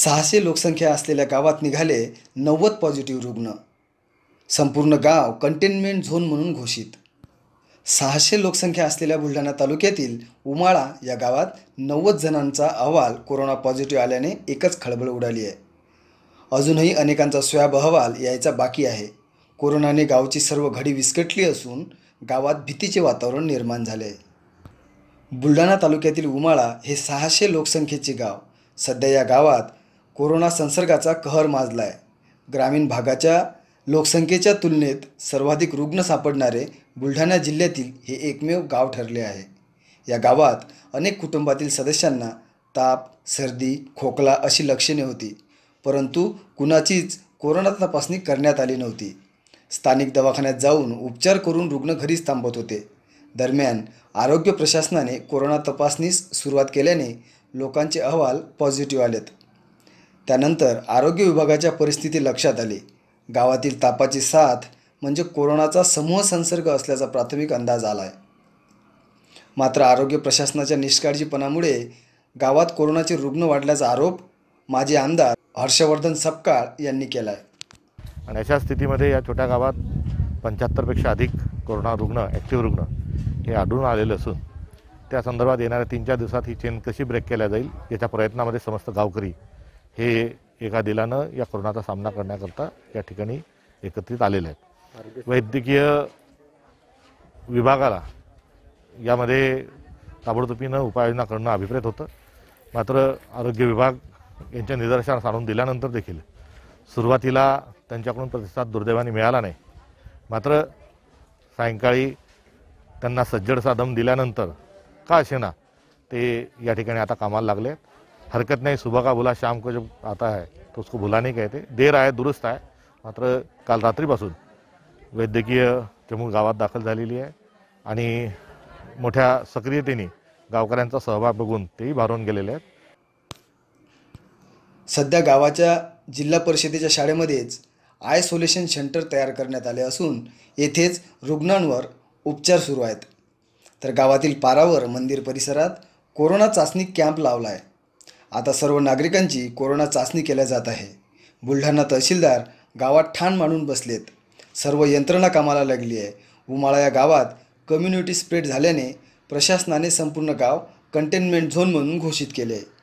सहाशे लोकसंख्या असलेल्या गावात निघाले नव्वद पॉझिटिव्ह रुग्ण संपूर्ण गाव कंटेनमेंट झोन म्हणून घोषित सहाशे लोकसंख्या असलेल्या बुलढाणा तालुक्यातील उमाळा या गावात नव्वद जणांचा अहवाल कोरोना पॉझिटिव्ह आल्याने एकच खळबळ उडाली आहे अजूनही अनेकांचा स्वॅब अहवाल यायचा बाकी आहे कोरोनाने गावची सर्व घडी विस्कटली असून गावात भीतीचे वातावरण निर्माण झाले आहे बुलढाणा तालुक्यातील उमाळा हे सहाशे लोकसंख्येचे गाव सध्या या गावात कोरोना संसर्गाचा कहर माजला आहे ग्रामीण भागाच्या लोकसंख्येच्या तुलनेत सर्वाधिक रुग्ण सापडणारे बुलढाणा जिल्ह्यातील हे एकमेव गाव ठरले आहे या गावात अनेक कुटुंबातील सदस्यांना ताप सर्दी खोकला अशी लक्षणे होती परंतु कुणाचीच कोरोना तपासणी करण्यात आली नव्हती स्थानिक दवाखान्यात जाऊन उपचार करून रुग्ण घरीच थांबत होते दरम्यान आरोग्य प्रशासनाने कोरोना तपासणीस सुरुवात केल्याने लोकांचे अहवाल पॉझिटिव्ह आलेत त्यानंतर आरोग्य विभागाच्या परिस्थिती लक्षात आली गावातील तापाची साथ म्हणजे कोरोनाचा समूह संसर्ग असल्याचा प्राथमिक अंदाज आला आहे मात्र आरोग्य प्रशासनाच्या निष्काळजीपणामुळे गावात कोरोनाचे रुग्ण वाढल्याचा आरोप माजी आमदार हर्षवर्धन सपकाळ यांनी केला आहे आणि अशा स्थितीमध्ये या छोट्या गावात पंच्याहत्तरपेक्षा अधिक कोरोना रुग्ण ॲक्टिव्ह रुग्ण हे आढळून आलेले असून त्या संदर्भात येणाऱ्या तीन चार दिवसात ही चेन कशी ब्रेक केल्या जाईल याच्या प्रयत्नामध्ये समस्त गावकरी हे एका दिलानं या कोरोनाचा सामना करण्याकरता या ठिकाणी एकत्रित आलेले आहेत वैद्यकीय विभागाला यामध्ये ताबडतोबीनं उपाययोजना करणं अभिप्रेत होतं मात्र आरोग्य विभाग यांच्या निदर्शनास आणून दिल्यानंतर देखील सुरुवातीला त्यांच्याकडून प्रतिसाद दुर्दैवाने मिळाला नाही मात्र सायंकाळी त्यांना सज्जड साधम दिल्यानंतर का असेना ते या ठिकाणी आता कामाला लागले आहेत हरकत नाही सुबह का बोला शाम को जब आता है तो उसको भुला नहीं कहते देर आहे दुरुस्त आहे मात्र काल रात्रीपासून वैद्यकीय चमूळ गावात दाखल झालेली आहे आणि मोठ्या सक्रियतेने गावकऱ्यांचा सहभाग बघून तेही भारून गेलेले आहेत सध्या गावाच्या जिल्हा परिषदेच्या शाळेमध्येच आयसोलेशन सेंटर तयार करण्यात आले असून येथेच रुग्णांवर उपचार सुरू आहेत तर गावातील पारावर मंदिर परिसरात कोरोना चाचणी कॅम्प लावला आहे आता सर्व नागरिकांची कोरोना चाचणी केल्या जात आहे बुलढाणा तहसीलदार गावात ठाण मांडून बसलेत सर्व यंत्रणा कामाला लागली आहे उमाळा या गावात कम्युनिटी स्प्रेड झाल्याने प्रशासनाने संपूर्ण गाव कंटेनमेंट झोन म्हणून घोषित केले आहे